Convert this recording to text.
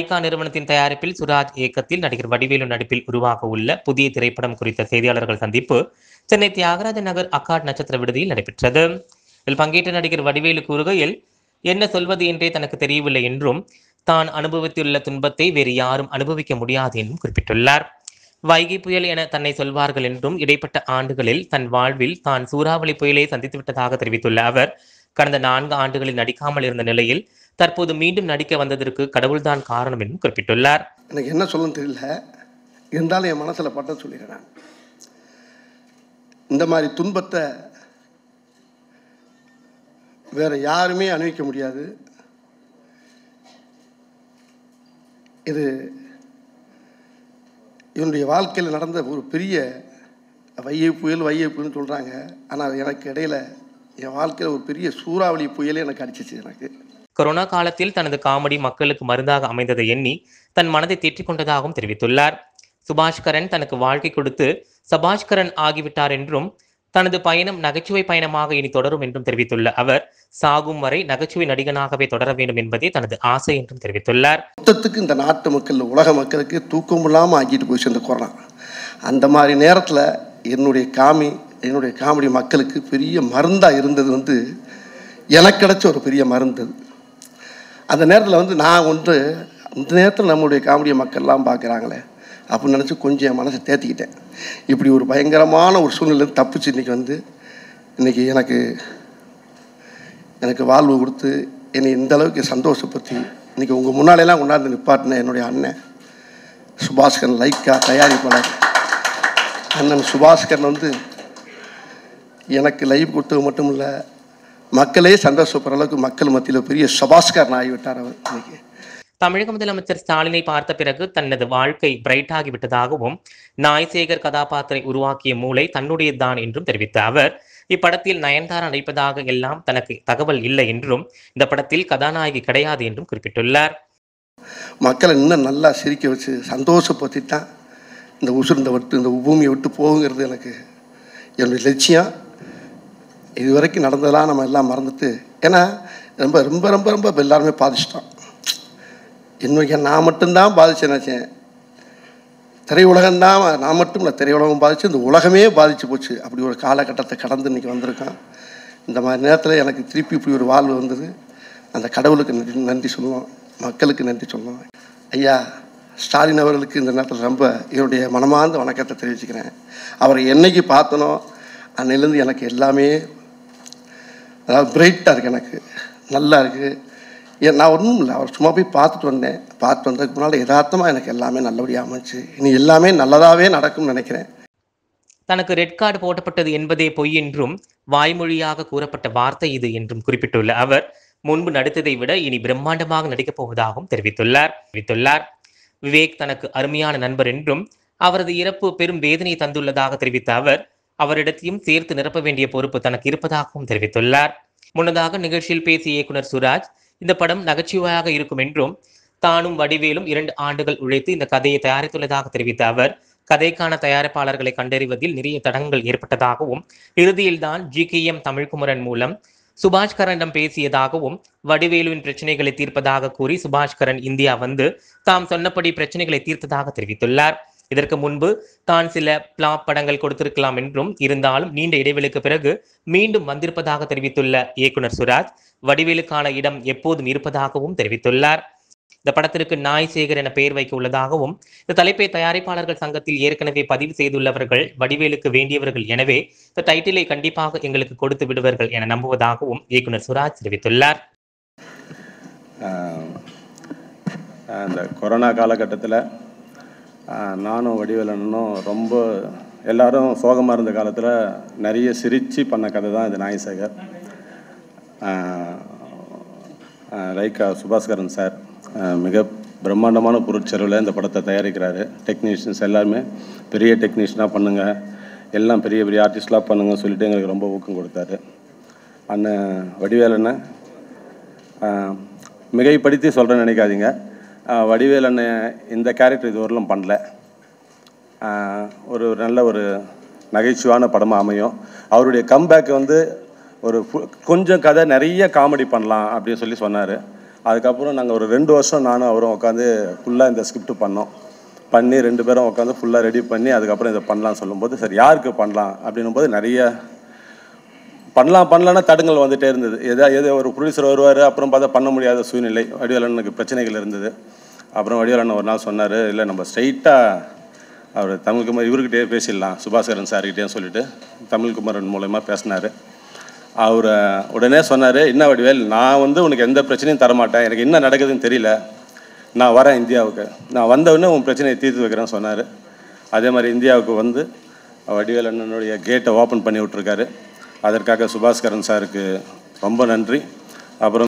Lyca நிறுவனத்தின் தயாரிப்பில் சுராஜ் இயக்கத்தில் நடிகர் வடிவேலு நடிப்பில் உருவாக உள்ள புதிய திரைப்படம் குறித்த செய்தியாளர்கள் சந்திப்பு சென்னை தியாகராஜ நகர் அக்காட் நட்சத்திர விடுதியில் நடைபெற்றது இதில் பங்கேற்ற நடிகர் வடிவேலு கூறுகையில் என்ன சொல்வது என்றே தனக்கு தெரியவில்லை என்றும் தான் அனுபவித்துள்ள துன்பத்தை வேறு யாரும் அனுபவிக்க முடியாது என்றும் குறிப்பிட்டுள்ளார் வைகை புயல் என தன்னை சொல்வார்கள் என்றும் இடைப்பட்ட ஆண்டுகளில் தன் வாழ்வில் தான் சூறாவளி புயலை சந்தித்து விட்டதாக தெரிவித்துள்ள அவர் கடந்த நான்கு ஆண்டுகளில் நடிக்காமல் இருந்த நிலையில் தற்போது மீண்டும் நடிக்க வந்ததற்கு கடவுள்தான் காரணம் என்றும் குறிப்பிட்டுள்ளார் எனக்கு என்ன சொல்லணும் தெரியல இருந்தாலும் என் மனசில் பட்ட சொல்லிடுறேன் இந்த மாதிரி துன்பத்தை வேறு யாருமே அணிவிக்க முடியாது இது என்னுடைய வாழ்க்கையில் நடந்த ஒரு பெரிய வையை புயல் வையை புயல்னு சொல்கிறாங்க ஆனால் எனக்கு இடையில் என் வாழ்க்கையில் ஒரு பெரிய சூறாவளி புயலே எனக்கு அடிச்சிச்சு எனக்கு கொரோனா காலத்தில் தனது காமெடி மக்களுக்கு மருந்தாக அமைந்ததை எண்ணி தன் மனதை தேற்றிக் கொண்டதாகவும் தெரிவித்துள்ளார் சுபாஷ்கரன் தனக்கு வாழ்க்கை கொடுத்து சபாஷ்கரன் ஆகிவிட்டார் என்றும் தனது பயணம் நகைச்சுவை பயணமாக இனி தொடரும் என்றும் தெரிவித்துள்ள அவர் சாகும் வரை நகைச்சுவை நடிகனாகவே தொடர வேண்டும் என்பதே தனது ஆசை என்றும் தெரிவித்துள்ளார் மொத்தத்துக்கு இந்த நாட்டு மக்கள் உலக மக்களுக்கு தூக்கம் இல்லாமல் ஆகிட்டு போயிடுச்சு இந்த கொரோனா அந்த மாதிரி நேரத்தில் என்னுடைய காமி என்னுடைய காமெடி மக்களுக்கு பெரிய மருந்தாக இருந்தது வந்து எனக்கு கிடைச்ச ஒரு பெரிய மருந்து அந்த நேரத்தில் வந்து நான் வந்து அந்த நேரத்தில் நம்முடைய காமெடியை மக்கள்லாம் பார்க்குறாங்களே அப்படின்னு நினச்சி கொஞ்சம் என் மனசை தேத்திக்கிட்டேன் இப்படி ஒரு பயங்கரமான ஒரு சூழ்நிலை தப்பிச்சு இன்றைக்கி வந்து இன்றைக்கி எனக்கு எனக்கு வாழ்வு கொடுத்து என்னை இந்த அளவுக்கு சந்தோஷப்படுத்தி இன்றைக்கி உங்கள் முன்னாலெல்லாம் கொண்டாந்து நிப்பாட்டினேன் என்னுடைய அண்ணன் சுபாஷ்கரன் லைக்கா தயாரிப்பாளர் அண்ணன் சுபாஷ்கரன் வந்து எனக்கு லைவ் கொடுத்தது மட்டும் இல்லை மக்களே சந்தோஷப்படுற அளவுக்கு மக்கள் மத்தியில் பெரிய சபாஸ்கர் ஆகிவிட்டார் அவர் இன்னைக்கு தமிழக முதலமைச்சர் ஸ்டாலினை பார்த்த பிறகு தனது வாழ்க்கை பிரைட் ஆகிவிட்டதாகவும் நாய்சேகர் கதாபாத்திரை உருவாக்கிய மூளை தன்னுடையதான் என்றும் தெரிவித்த அவர் இப்படத்தில் நயன்தாரா நடிப்பதாக எல்லாம் தனக்கு தகவல் இல்லை என்றும் இந்த படத்தில் கதாநாயகி கிடையாது என்றும் குறிப்பிட்டுள்ளார் மக்களை இன்னும் நல்லா சிரிக்க வச்சு சந்தோஷப்படுத்திட்டான் இந்த உசுர் இந்த விட்டு இந்த பூமியை விட்டு போகுங்கிறது எனக்கு என்னுடைய லட்சியம் இது வரைக்கும் நடந்ததெல்லாம் நம்ம எல்லாம் மறந்துட்டு ஏன்னா ரொம்ப ரொம்ப ரொம்ப ரொம்ப இப்போ எல்லாருமே பாதிச்சிட்டோம் இன்னைக்கு நான் மட்டும்தான் பாதிச்சேன்னாச்சேன் திரையுலகம் தான் நான் மட்டும் இல்லை திரையுலகம் பாதிச்சு இந்த உலகமே பாதிச்சு போச்சு அப்படி ஒரு காலகட்டத்தை கடந்து இன்றைக்கி வந்திருக்கான் இந்த மாதிரி நேரத்தில் எனக்கு திருப்பி இப்படி ஒரு வாழ்வு வந்தது அந்த கடவுளுக்கு நன்றி நன்றி சொல்லுவோம் மக்களுக்கு நன்றி சொல்லுவோம் ஐயா ஸ்டாலின் அவர்களுக்கு இந்த நேரத்தில் ரொம்ப என்னுடைய மனமார்ந்த வணக்கத்தை தெரிவிச்சுக்கிறேன் அவரை என்றைக்கு பார்த்தனோ அன்னிலேருந்து எனக்கு எல்லாமே அதாவது பிரைட்டாக இருக்குது எனக்கு நல்லா இருக்குது நான் ஒன்றும் இல்லை அவர் சும்மா போய் பார்த்துட்டு வந்தேன் பார்த்து வந்ததுக்கு முன்னால் யதார்த்தமாக எனக்கு எல்லாமே நல்லபடியாக அமைச்சு இனி எல்லாமே நல்லதாகவே நடக்கும்னு நினைக்கிறேன் தனக்கு ரெட் கார்டு போடப்பட்டது என்பதே பொய் என்றும் வாய்மொழியாக கூறப்பட்ட வார்த்தை இது என்றும் குறிப்பிட்டுள்ள அவர் முன்பு நடித்ததை விட இனி பிரம்மாண்டமாக நடிக்கப் போவதாகவும் தெரிவித்துள்ளார் தெரிவித்துள்ளார் விவேக் தனக்கு அருமையான நண்பர் என்றும் அவரது இறப்பு பெரும் வேதனை தந்துள்ளதாக தெரிவித்த அவர் அவரிடத்தையும் சேர்த்து நிரப்ப வேண்டிய பொறுப்பு தனக்கு இருப்பதாகவும் தெரிவித்துள்ளார் முன்னதாக நிகழ்ச்சியில் பேசிய இயக்குனர் சுராஜ் இந்த படம் நகைச்சுவையாக இருக்கும் என்றும் தானும் வடிவேலும் இரண்டு ஆண்டுகள் உழைத்து இந்த கதையை தயாரித்துள்ளதாக தெரிவித்த அவர் கதைக்கான தயாரிப்பாளர்களை கண்டறிவதில் நிறைய தடங்கள் ஏற்பட்டதாகவும் இறுதியில்தான் ஜி கே எம் தமிழ்குமரன் மூலம் சுபாஷ்கரனிடம் பேசியதாகவும் வடிவேலுவின் பிரச்சனைகளை தீர்ப்பதாக கூறி சுபாஷ்கரன் இந்தியா வந்து தாம் சொன்னபடி பிரச்சனைகளை தீர்த்ததாக தெரிவித்துள்ளார் இதற்கு முன்பு தான் சில பிளா படங்கள் கொடுத்திருக்கலாம் என்றும் இருந்தாலும் நீண்ட இடைவெளிக்கு பிறகு மீண்டும் வந்திருப்பதாக தெரிவித்துள்ள இயக்குனர் சுராஜ் வடிவேலுக்கான இடம் எப்போதும் இருப்பதாகவும் தெரிவித்துள்ளார் இந்த படத்திற்கு நாய் சேகர் என பெயர் வைக்க உள்ளதாகவும் இந்த தலைப்பை தயாரிப்பாளர்கள் சங்கத்தில் ஏற்கனவே பதிவு செய்துள்ளவர்கள் வடிவேலுக்கு வேண்டியவர்கள் எனவே இந்த டைட்டிலை கண்டிப்பாக எங்களுக்கு கொடுத்து விடுவார்கள் என நம்புவதாகவும் இயக்குனர் சுராஜ் தெரிவித்துள்ளார் இந்த கொரோனா காலகட்டத்தில் நானும் வடிவேலனும் ரொம்ப எல்லாரும் சோகமாக இருந்த காலத்தில் நிறைய சிரித்து பண்ண கதை தான் இது நாயசேகர் லைக்கா சுபாஸ்கரன் சார் மிக பிரம்மாண்டமான பொருட்செலவில் இந்த படத்தை தயாரிக்கிறாரு டெக்னீஷியன்ஸ் எல்லாருமே பெரிய டெக்னீஷியனாக பண்ணுங்கள் எல்லாம் பெரிய பெரிய ஆர்டிஸ்டெலாம் பண்ணுங்கள் சொல்லிட்டு எங்களுக்கு ரொம்ப ஊக்கம் கொடுத்தாரு அண்ணன் வடிவேலனை மிகைப்படுத்தி சொல்கிறேன்னு நினைக்காதீங்க வடிவேல் இந்த கேரக்டர் இதுவரையிலும் பண்ணல ஒரு நல்ல ஒரு நகைச்சுவான படமாக அமையும் அவருடைய கம்பேக் வந்து ஒரு கொஞ்சம் கதை நிறைய காமெடி பண்ணலாம் அப்படின்னு சொல்லி சொன்னார் அதுக்கப்புறம் நாங்கள் ஒரு ரெண்டு வருஷம் நானும் அவரும் உட்காந்து ஃபுல்லாக இந்த ஸ்கிரிப்ட் பண்ணோம் பண்ணி ரெண்டு பேரும் உட்காந்து ஃபுல்லாக ரெடி பண்ணி அதுக்கப்புறம் இதை பண்ணலாம்னு சொல்லும்போது சரி யாருக்கு பண்ணலாம் அப்படின்னும் போது நிறைய பண்ணலாம் பண்ணலான்னா தடங்கள் வந்துகிட்டே இருந்தது எதா எது ஒரு ப்ரொடியூசர் வருவார் அப்புறம் பார்த்தா பண்ண முடியாத சூழ்நிலை வடிவேலனுக்கு பிரச்சனைகள் இருந்தது அப்புறம் வடிவேலன் ஒரு நாள் சொன்னார் இல்லை நம்ம ஸ்ட்ரைட்டாக அவர் குமார் இவர்கிட்டயே பேசிடலாம் சுபாஸ்கரன் சார்கிட்டேன்னு சொல்லிட்டு குமரன் மூலயமா பேசினார் அவர் உடனே சொன்னார் என்ன வடிவேல் நான் வந்து உனக்கு எந்த பிரச்சனையும் தரமாட்டேன் எனக்கு என்ன நடக்குதுன்னு தெரியல நான் வரேன் இந்தியாவுக்கு நான் வந்தவுடனே உன் பிரச்சனையை தீர்த்து வைக்கிறேன்னு சொன்னார் அதே மாதிரி இந்தியாவுக்கு வந்து வடிவேல் அண்ணனுடைய கேட்டை ஓப்பன் பண்ணி விட்ருக்காரு அதற்காக சுபாஸ்கரன் சாருக்கு ரொம்ப நன்றி அப்புறம்